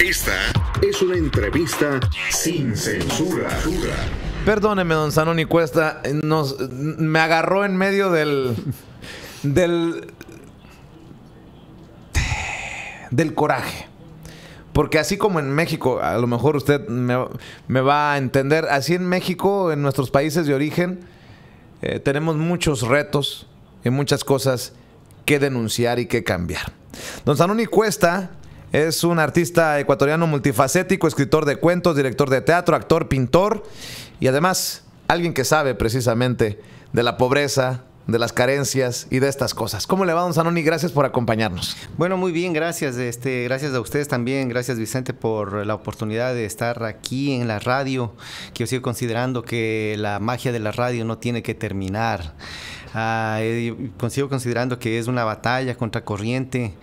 Esta es una entrevista sin censura. Perdóneme, don Sanoni Cuesta, eh, nos, me agarró en medio del. del. del coraje. Porque así como en México, a lo mejor usted me, va a entender, así en México, en nuestros países de origen, eh, tenemos muchos retos y muchas cosas que denunciar y que cambiar. Don Sanoni Cuesta es un artista ecuatoriano multifacético, escritor de cuentos, director de teatro, actor, pintor y además alguien que sabe precisamente de la pobreza, de las carencias y de estas cosas. ¿Cómo le va, don Zanoni? Gracias por acompañarnos. Bueno, muy bien, gracias. Este, gracias a ustedes también, gracias Vicente por la oportunidad de estar aquí en la radio, que yo sigo considerando que la magia de la radio no tiene que terminar consigo considerando que es una batalla contra corriente,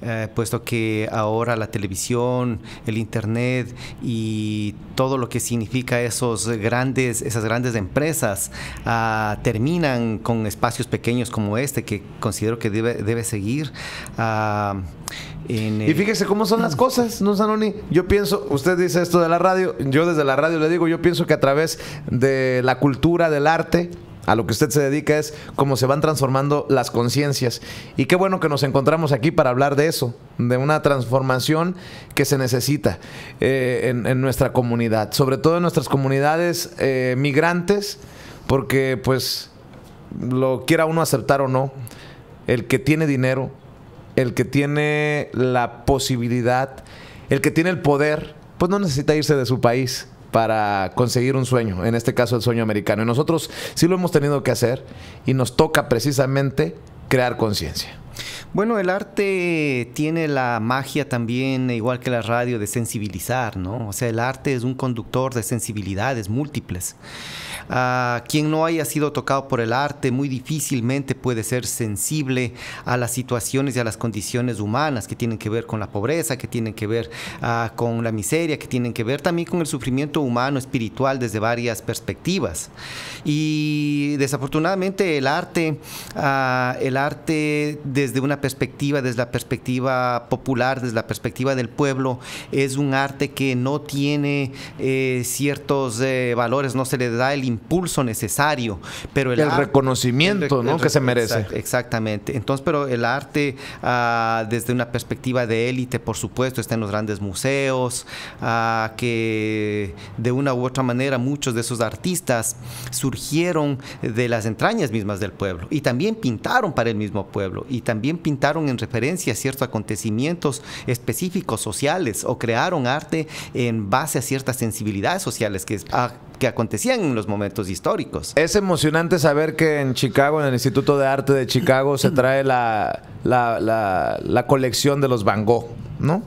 eh, puesto que ahora la televisión, el internet y todo lo que significa esos grandes, esas grandes empresas ah, terminan con espacios pequeños como este que considero que debe, debe seguir. Ah, y fíjese cómo son las cosas, ¿no, Sanoni? Yo pienso, usted dice esto de la radio, yo desde la radio le digo, yo pienso que a través de la cultura, del arte, a lo que usted se dedica es cómo se van transformando las conciencias. Y qué bueno que nos encontramos aquí para hablar de eso, de una transformación que se necesita eh, en, nuestra comunidad, sobre todo en nuestras comunidades eh, migrantes, porque pues lo quiera uno aceptar o no, el que tiene dinero, el que tiene la posibilidad, el que tiene el poder, pues no necesita irse de su país para conseguir un sueño, en este caso el sueño americano. Y nosotros sí lo hemos tenido que hacer y nos toca precisamente crear conciencia. Bueno, el arte tiene la magia también, igual que la radio, de sensibilizar, ¿no? O sea, el arte es un conductor de sensibilidades múltiples. quien no haya sido tocado por el arte muy difícilmente puede ser sensible a las situaciones y a las condiciones humanas que tienen que ver con la pobreza, que tienen que ver ah, con la miseria, que tienen que ver también con el sufrimiento humano, espiritual, desde varias perspectivas. Y desafortunadamente el arte, ah, el arte desde una perspectiva, desde la perspectiva popular, desde la perspectiva del pueblo. Es un arte que no tiene eh, ciertos eh, valores, no se le da el impulso necesario. Pero el, reconocimiento que se merece. exactamente. Entonces, pero el arte ah, desde una perspectiva de élite, por supuesto, está en los grandes museos, ah, que de una u otra manera muchos de esos artistas surgieron de las entrañas mismas del pueblo y también pintaron para el mismo pueblo y también pintaron en referencia a ciertos acontecimientos específicos sociales o crearon arte en base a ciertas sensibilidades sociales que, ah, que acontecían en los momentos históricos. Es emocionante saber que en Chicago, en el Instituto de Arte de Chicago, se trae la, la, colección de los Van Gogh, ¿no?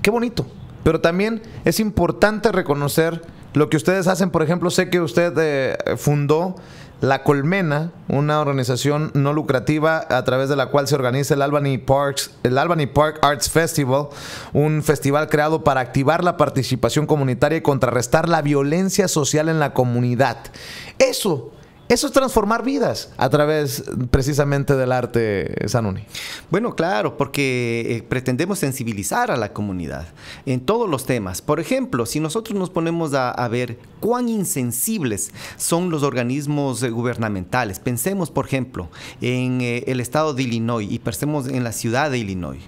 Qué bonito. Pero también es importante reconocer lo que ustedes hacen. Por ejemplo, sé que usted eh, fundó la Colmena, una organización no lucrativa a través de la cual se organiza el Albany, Parks, el Albany Park Arts Festival, un festival creado para activar la participación comunitaria y contrarrestar la violencia social en la comunidad. Eso eso es transformar vidas a través precisamente del arte, Sanuni. Bueno, claro, porque eh, pretendemos sensibilizar a la comunidad en todos los temas. Por ejemplo, si nosotros nos ponemos a, ver cuán insensibles son los organismos eh, gubernamentales, pensemos, por ejemplo, en eh, el estado de Illinois y pensemos en la ciudad de Illinois.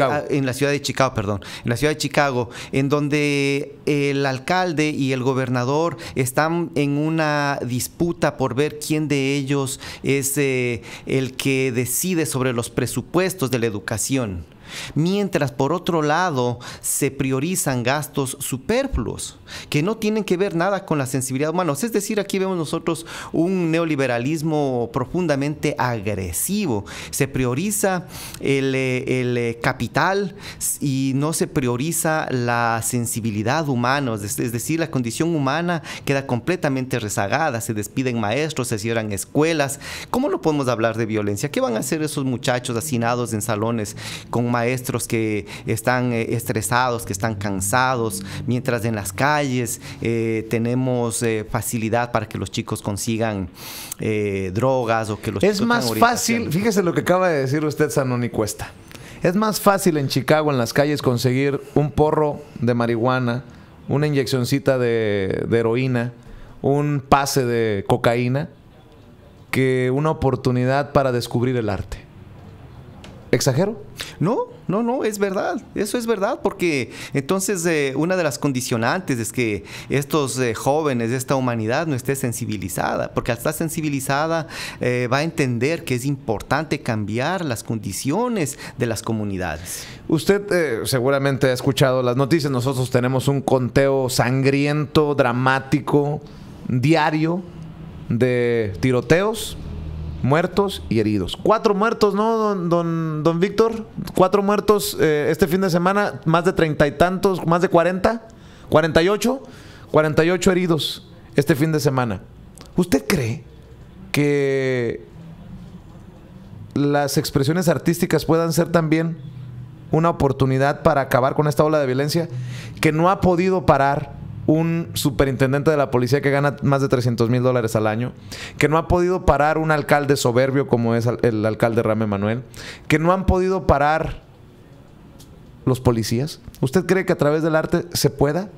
Ah, en la ciudad de Chicago, perdón, en la ciudad de Chicago, en donde el alcalde y el gobernador están en una disputa por ver quién de ellos es eh, el que decide sobre los presupuestos de la educación. Mientras por otro lado se priorizan gastos superfluos que no tienen que ver nada con la sensibilidad humana. Es decir, aquí vemos nosotros un neoliberalismo profundamente agresivo. Se prioriza el, eh, eh, capital y no se prioriza la sensibilidad humana. Es decir, la condición humana queda completamente rezagada. Se despiden maestros, se cierran escuelas. ¿Cómo lo podemos hablar de violencia? ¿Qué van a hacer esos muchachos hacinados en salones con maestros que están eh, estresados, que están cansados, mientras en las calles eh, tenemos eh, facilidad para que los chicos consigan drogas o que los es más fácil, fíjese lo que acaba de decir usted, Sanoni Cuesta. Es más fácil en Chicago, en las calles, conseguir un porro de marihuana, una inyeccioncita de heroína, un pase de cocaína, que una oportunidad para descubrir el arte. ¿Exagero? No, no, no, es verdad, eso es verdad, porque entonces eh, una de las condicionantes es que estos eh, jóvenes, esta humanidad no esté sensibilizada, porque al estar sensibilizada eh, va a entender que es importante cambiar las condiciones de las comunidades. Usted seguramente ha escuchado las noticias, nosotros tenemos un conteo sangriento, dramático, diario de tiroteos, muertos y heridos. Cuatro muertos, ¿no, don, don, Víctor? Cuatro muertos eh, este fin de semana, más de treinta y tantos, más de cuarenta, cuarenta y ocho, cuarenta y ocho heridos este fin de semana. ¿Usted cree que las expresiones artísticas puedan ser también una oportunidad para acabar con esta ola de violencia que no ha podido parar? un superintendente de la policía que gana más de 300 mil dólares al año, que no ha podido parar un alcalde soberbio como es el alcalde Rame Manuel, que no han podido parar los policías. ¿Usted cree que a través del arte se pueda?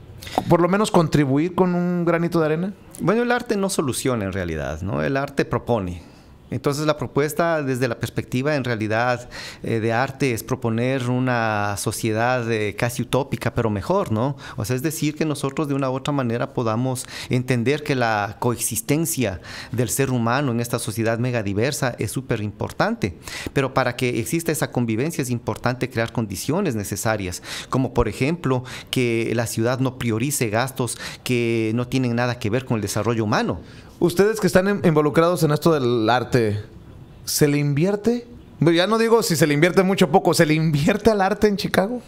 Por lo menos contribuir con un granito de arena. Bueno, el arte no soluciona en realidad, ¿no? El arte propone. Entonces la propuesta desde la perspectiva en realidad eh, de arte es proponer una sociedad eh, casi utópica, pero mejor, ¿no? O sea, es decir, que nosotros de una u otra manera podamos entender que la coexistencia del ser humano en esta sociedad megadiversa es súper importante, pero para que exista esa convivencia es importante crear condiciones necesarias, como por ejemplo que la ciudad no priorice gastos que no tienen nada que ver con el desarrollo humano. Ustedes que están involucrados en esto del arte, ¿se le invierte? Ya no digo si se le invierte mucho o poco, ¿se le invierte al arte en Chicago?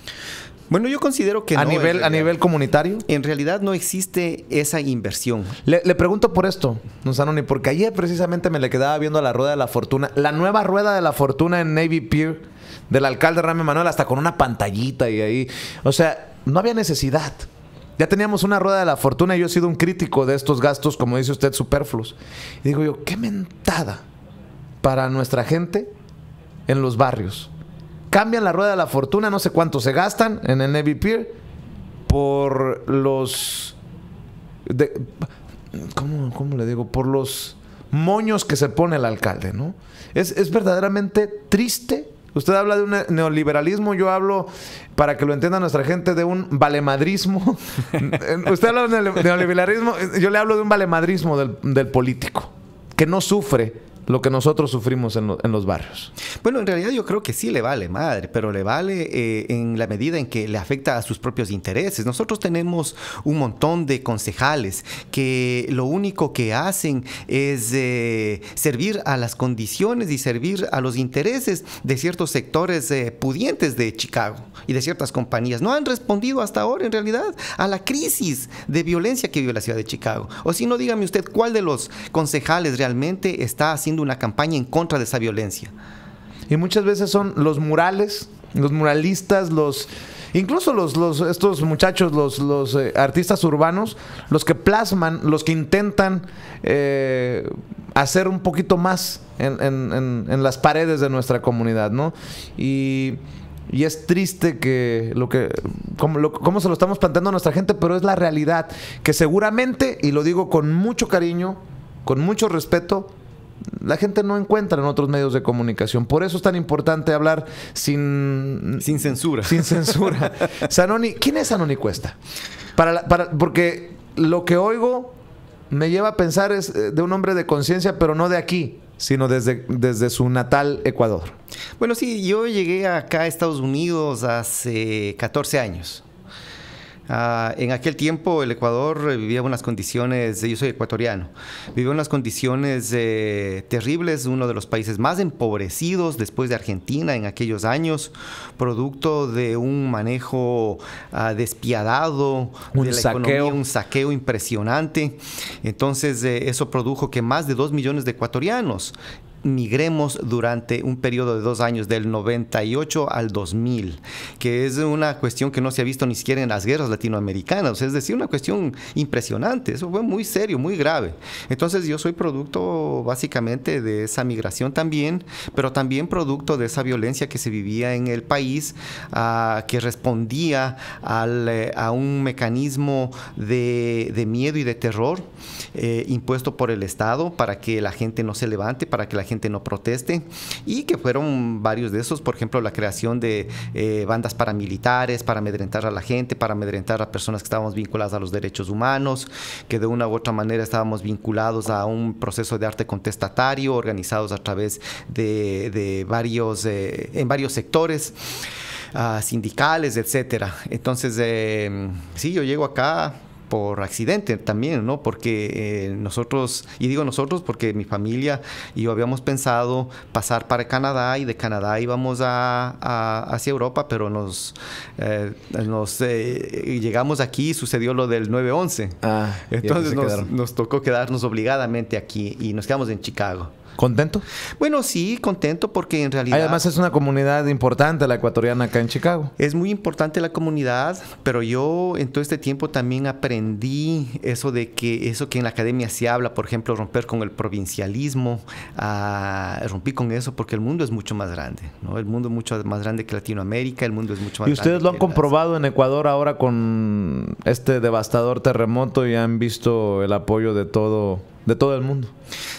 Bueno, yo considero que a Nivel, a nivel comunitario. En realidad no existe esa inversión. Le, pregunto por esto, ni porque ayer precisamente me le quedaba viendo la rueda de la fortuna, la nueva rueda de la fortuna en Navy Pier del alcalde Rami Manuel, hasta con una pantallita y ahí. O sea, no había necesidad. Ya teníamos una rueda de la fortuna y yo he sido un crítico de estos gastos, como dice usted, superfluos. Y digo yo, qué mentada para nuestra gente en los barrios. Cambian la rueda de la fortuna, no sé cuánto se gastan en el Navy Pier por los... le digo? Por los moños que se pone el alcalde, ¿no? Es, es verdaderamente triste Usted habla de un neoliberalismo, yo hablo, para que lo entienda nuestra gente, de un valemadrismo. Usted habla de neoliberalismo, yo le hablo de un valemadrismo del, del político, que no sufre lo que nosotros sufrimos en, los barrios. Bueno, en realidad yo creo que sí le vale madre, pero le vale eh, en la medida en que le afecta a sus propios intereses. Nosotros tenemos un montón de concejales que lo único que hacen es eh, servir a las condiciones y servir a los intereses de ciertos sectores eh, pudientes de Chicago y de ciertas compañías. No han respondido hasta ahora, en realidad, a la crisis de violencia que vive la ciudad de Chicago. O si no, dígame usted cuál de los concejales realmente está haciendo una campaña en contra de esa violencia. Y muchas veces son los murales, los muralistas, los incluso los, estos muchachos, los, eh, artistas urbanos, los que plasman, los que intentan eh, hacer un poquito más en, las paredes de nuestra comunidad, ¿no? Y, es triste que lo que como, se lo estamos planteando a nuestra gente, pero es la realidad que seguramente y lo digo con mucho cariño, con mucho respeto, la gente no encuentra en otros medios de comunicación. Por eso es tan importante hablar sin... Sin censura. Sin censura. Sanoni, ¿quién es Sanoni Cuesta? porque lo que oigo me lleva a pensar es eh, de un hombre de conciencia, pero no de aquí, sino desde, desde su natal Ecuador. Bueno, sí, yo llegué acá a Estados Unidos hace 14 años. Ah, en aquel tiempo el Ecuador eh, vivía unas condiciones, yo soy ecuatoriano, vivía unas condiciones eh, terribles, uno de los países más empobrecidos después de Argentina en aquellos años, producto de un manejo ah, despiadado, un de la saqueo. Economía, un saqueo impresionante. Entonces eh, eso produjo que más de dos millones de ecuatorianos migremos durante un periodo de dos años, del 98 al 2000, que es una cuestión que no se ha visto ni siquiera en las guerras latinoamericanas, es decir, una cuestión impresionante, eso fue muy serio, muy grave. Entonces yo soy producto básicamente de esa migración también, pero también producto de esa violencia que se vivía en el país, ah, que respondía eh, a un mecanismo de, miedo y de terror eh, impuesto por el Estado para que la gente no se levante, para que la gente gente no proteste y que fueron varios de esos, por ejemplo, la creación de eh, bandas paramilitares para amedrentar a la gente, para amedrentar a personas que estábamos vinculadas a los derechos humanos, que de una u otra manera estábamos vinculados a un proceso de arte contestatario organizados a través de, de varios, eh, en varios sectores. Ah, sindicales, etcétera. Entonces, eh, sí, yo llego acá por accidente también, ¿no? Porque eh, nosotros, y digo nosotros porque mi familia y yo habíamos pensado pasar para Canadá y de Canadá íbamos a, hacia Europa, pero nos, eh, nos eh, llegamos aquí y sucedió lo del 9-11. Ah, entonces nos, tocó quedarnos obligadamente aquí y nos quedamos en Chicago. ¿Contento? Bueno, sí, contento porque en realidad... Además es una comunidad importante la ecuatoriana acá en Chicago. Es muy importante la comunidad, pero yo en todo este tiempo también aprendí eso de que eso que en la academia se habla, por ejemplo, romper con el provincialismo, uh, rompí con eso porque el mundo es mucho más grande, ¿no? El mundo es mucho más grande que Latinoamérica, el mundo es mucho más grande. Y ustedes lo han comprobado en Ecuador ahora con este devastador terremoto y han visto el apoyo de todo de todo el mundo.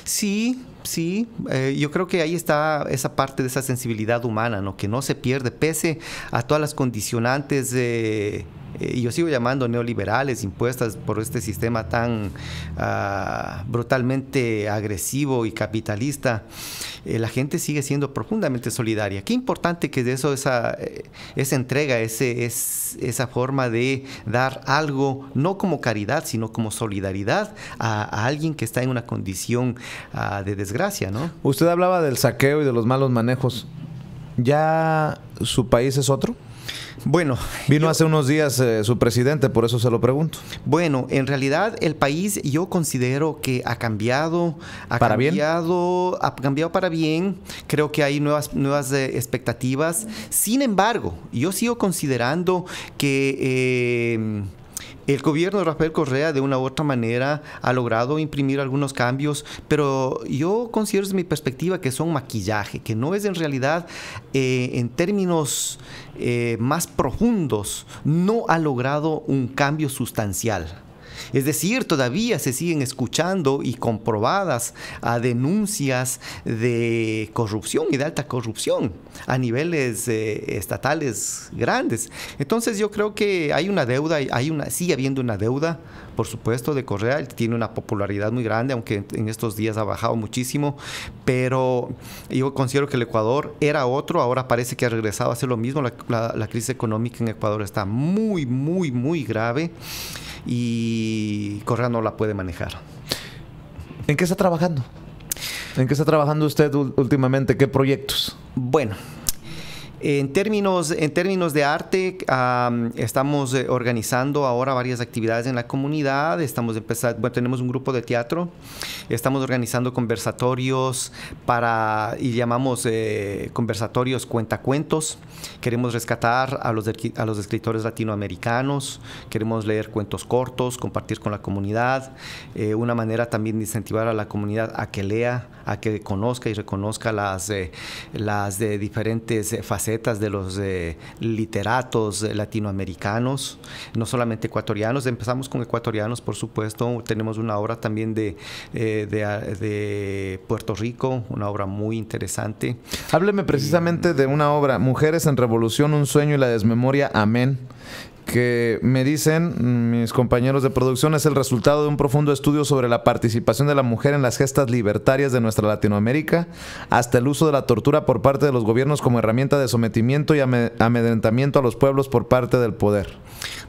Sí, sí, eh, yo creo que ahí está esa parte de esa sensibilidad humana, ¿no? que no se pierde, pese a todas las condicionantes de... Eh, y yo sigo llamando neoliberales, impuestas por este sistema tan ah, brutalmente agresivo y capitalista, eh, la gente sigue siendo profundamente solidaria. Qué importante que de eso esa, eh, esa entrega, ese, es, esa forma de dar algo, no como caridad, sino como solidaridad a, alguien que está en una condición ah, de desgracia. ¿no? Usted hablaba del saqueo y de los malos manejos. ¿Ya su país es otro? Bueno, vino hace unos días eh, su presidente, por eso se lo pregunto. Bueno, en realidad el país yo considero que ha cambiado, ha ¿Para cambiado, bien? ha cambiado para bien. Creo que hay nuevas nuevas eh, expectativas. Sin embargo, yo sigo considerando que eh, el gobierno de Rafael Correa de una u otra manera ha logrado imprimir algunos cambios, pero yo considero desde mi perspectiva que son maquillaje, que no es en realidad eh, en términos eh, más profundos, no ha logrado un cambio sustancial. Es decir, todavía se siguen escuchando y comprobadas a denuncias de corrupción y de alta corrupción a niveles eh, estatales grandes. Entonces yo creo que hay una deuda, hay una, sigue habiendo una deuda por supuesto, de Correa. tiene una popularidad muy grande, aunque en estos días ha bajado muchísimo, pero yo considero que el Ecuador era otro, ahora parece que ha regresado a hacer lo mismo. La, la crisis económica en Ecuador está muy, muy, muy grave y Correa no la puede manejar. ¿En qué está trabajando? ¿En qué está trabajando usted últimamente? ¿Qué proyectos? Bueno, en términos, en términos de arte, estamos eh, organizando ahora varias actividades en la comunidad. Estamos empezando, tenemos un grupo de teatro. Estamos organizando conversatorios para, y llamamos eh, conversatorios cuentacuentos. Queremos rescatar a los, a los escritores latinoamericanos. Queremos leer cuentos cortos, compartir con la comunidad. Eh, una manera también de incentivar a la comunidad a que lea, a que conozca y reconozca las, las de diferentes facetas de los eh, literatos eh, latinoamericanos, no solamente ecuatorianos, empezamos con ecuatorianos, por supuesto, tenemos una obra también de, eh, ah, de Puerto Rico, una obra muy interesante. Hábleme precisamente de una obra, Mujeres en Revolución, un sueño y la desmemoria, amén que me dicen mis compañeros de producción es el resultado de un profundo estudio sobre la participación de la mujer en las gestas libertarias de nuestra Latinoamérica, hasta el uso de la tortura por parte de los gobiernos como herramienta de sometimiento y amedrentamiento a los pueblos por parte del poder.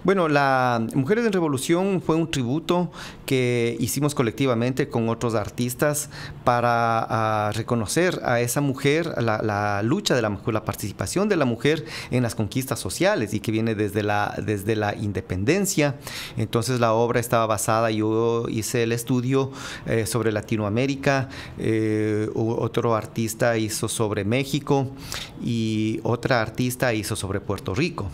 Bueno, la Mujeres en Revolución fue un tributo que hicimos colectivamente con otros artistas para ah, reconocer a esa mujer, la, lucha de la mujer, la participación de la mujer en las conquistas sociales y que viene desde la, desde la independencia. Entonces la obra estaba basada, yo hice el estudio eh, sobre Latinoamérica, eh, otro artista hizo sobre México y otra artista hizo sobre Puerto Rico.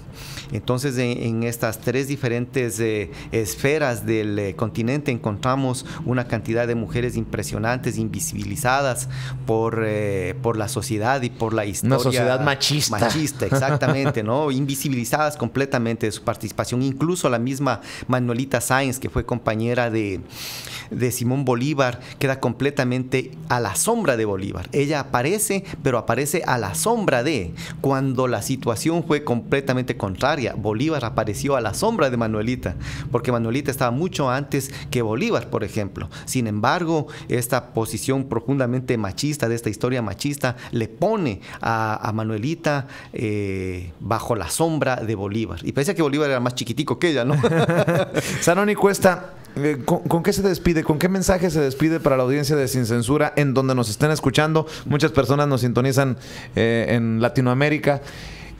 Entonces en estas tres diferentes eh, esferas del eh, continente encontramos una cantidad de mujeres impresionantes, invisibilizadas por, eh, por la sociedad y por la historia. Una sociedad machista. Machista, exactamente, ¿no? Invisibilizadas completamente de su participación. Incluso la misma Manuelita Sáenz, que fue compañera de, de Simón Bolívar, queda completamente a la sombra de Bolívar. Ella aparece, pero aparece a la sombra de, cuando la situación fue completamente contraria. Bolívar apareció a la sombra de Manuelita, porque Manuelita estaba mucho antes que Bolívar, por ejemplo. Sin embargo, esta posición profundamente machista, de esta historia machista, le pone a, Manuelita eh, bajo la sombra de Bolívar. Y parece que Bolívar era más chiquitico que ella, ¿no? Sanoni Cuesta, eh, ¿Con, qué se despide? ¿Con qué mensaje se despide para la audiencia de Sin Censura en donde nos estén escuchando? Muchas personas nos sintonizan eh, en Latinoamérica.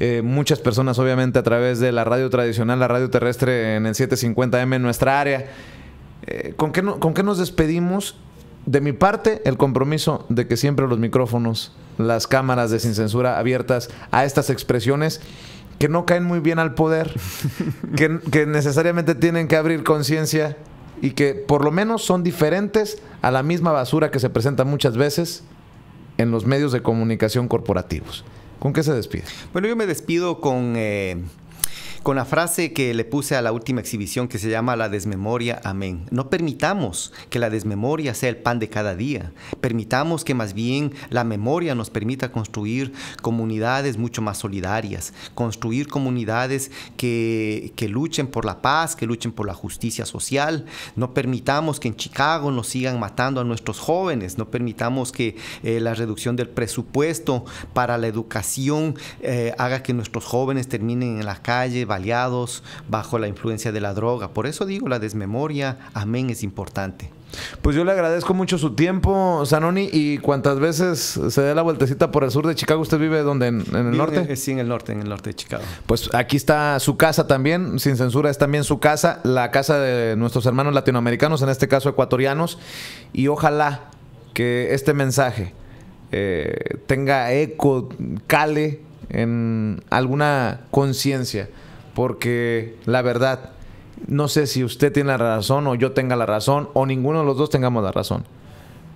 Eh, muchas personas obviamente a través de la radio tradicional, la radio terrestre en el 750M en nuestra área. Eh, ¿con, qué nos despedimos? De mi parte, el compromiso de que siempre los micrófonos, las cámaras de sin censura abiertas a estas expresiones que no caen muy bien al poder, que, que necesariamente tienen que abrir conciencia y que por lo menos son diferentes a la misma basura que se presenta muchas veces en los medios de comunicación corporativos. ¿Con qué se despide? Bueno, yo me despido con eh, con la frase que le puse a la última exhibición que se llama La desmemoria, amén. No permitamos que la desmemoria sea el pan de cada día. Permitamos que más bien la memoria nos permita construir comunidades mucho más solidarias, construir comunidades que, luchen por la paz, que luchen por la justicia social. No permitamos que en Chicago nos sigan matando a nuestros jóvenes, no permitamos que eh, la reducción del presupuesto para la educación eh, haga que nuestros jóvenes terminen en la calle baleados bajo la influencia de la droga. Por eso digo, la desmemoria, amén, es importante. Pues yo le agradezco mucho su tiempo, Zanoni, y cuántas veces se dé la vueltecita por el sur de Chicago. ¿Usted vive donde? ¿En, el norte? sí, en el norte, en el norte de Chicago. Pues aquí está su casa también, sin censura es también su casa, la casa de nuestros hermanos latinoamericanos, en este caso ecuatorianos, y ojalá que este mensaje eh, tenga eco, cale en alguna conciencia porque la verdad, no sé si usted tiene la razón o yo tenga la razón o ninguno de los dos tengamos la razón.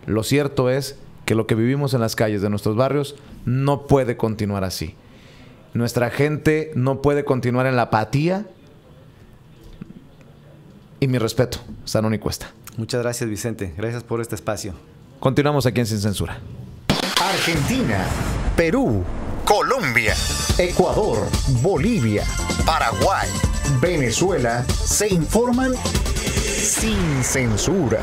Lo cierto es que lo que vivimos en las calles de nuestros barrios no puede continuar así. Nuestra gente no puede continuar en la apatía. Y mi respeto, Sanón y Cuesta. Muchas gracias, Vicente. Gracias por este espacio. Continuamos aquí en Sin Censura. Argentina, Perú. Colombia, Ecuador, Bolivia, Paraguay, Venezuela se informan sin censura.